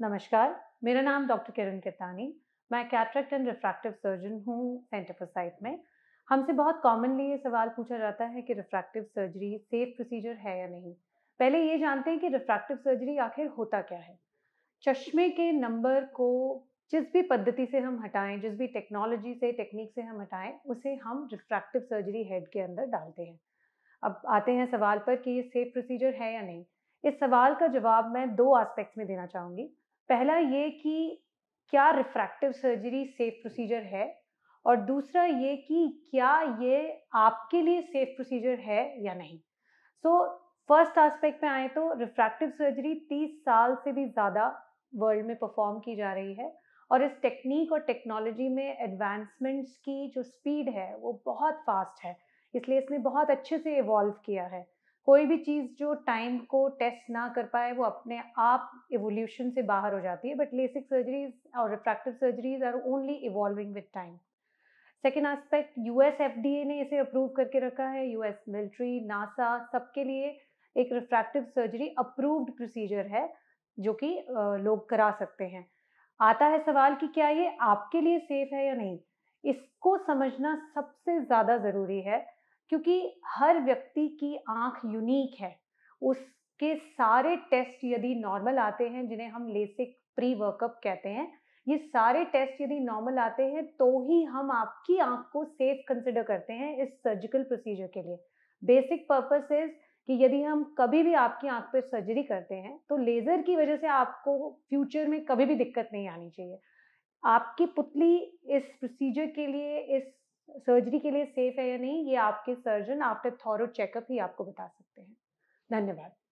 नमस्कार मेरा नाम डॉक्टर किरण किरतानी मैं कैटरेक्ट एंड रिफ्रैक्टिव सर्जन हूँ सेंटर फॉर साइट में हमसे बहुत कॉमनली ये सवाल पूछा जाता है कि रिफ्रैक्टिव सर्जरी सेफ प्रोसीजर है या नहीं पहले ये जानते हैं कि रिफ्रैक्टिव सर्जरी आखिर होता क्या है चश्मे के नंबर को जिस भी पद्धति से हम हटाएं जिस भी टेक्नोलॉजी से टेक्निक से हम हटाएं उसे हम रिफ्रैक्टिव सर्जरी हेड के अंदर डालते हैं अब आते हैं सवाल पर कि ये सेफ प्रोसीजर है या नहीं इस सवाल का जवाब मैं दो एस्पेक्ट्स में देना चाहूँगी पहला ये कि क्या रिफ्रैक्टिव सर्जरी सेफ प्रोसीजर है और दूसरा ये कि क्या ये आपके लिए सेफ प्रोसीजर है या नहीं सो फर्स्ट आस्पेक्ट में आए तो रिफ्रैक्टिव सर्जरी 30 साल से भी ज़्यादा वर्ल्ड में परफॉर्म की जा रही है और इस टेक्निक और टेक्नोलॉजी में एडवांसमेंट्स की जो स्पीड है वो बहुत फास्ट है इसलिए इसने बहुत अच्छे से इवॉल्व किया है कोई भी चीज़ जो टाइम को टेस्ट ना कर पाए वो अपने आप इवोल्यूशन से बाहर हो जाती है बट लेसिक सर्जरीज और refractive surgeries are only evolving with time second F D A ने इसे अप्रूव करके रखा है यूएस मिलिट्री नासा सबके लिए एक रिफ्रैक्टिव सर्जरी अप्रूव्ड प्रोसीजर है जो कि लोग करा सकते हैं आता है सवाल कि क्या ये आपके लिए सेफ है या नहीं इसको समझना सबसे ज़्यादा ज़रूरी है क्योंकि हर व्यक्ति की आँख यूनिक है उसके सारे टेस्ट यदि नॉर्मल आते हैं जिन्हें हम लेसिक प्री वर्कअप कहते हैं ये सारे टेस्ट यदि नॉर्मल आते हैं तो ही हम आपकी आंख को सेफ कंसिडर करते हैं इस सर्जिकल प्रोसीजर के लिए बेसिक पर्पस इज कि यदि हम कभी भी आपकी आंख पर सर्जरी करते हैं तो लेज़र की वजह से आपको फ्यूचर में कभी भी दिक्कत नहीं आनी चाहिए आपकी पुतली इस प्रोसीजर के लिए इस सर्जरी के लिए सेफ है या नहीं ये आपके सर्जन आफ्टर थॉरो चेकअप ही आपको बता सकते हैं धन्यवाद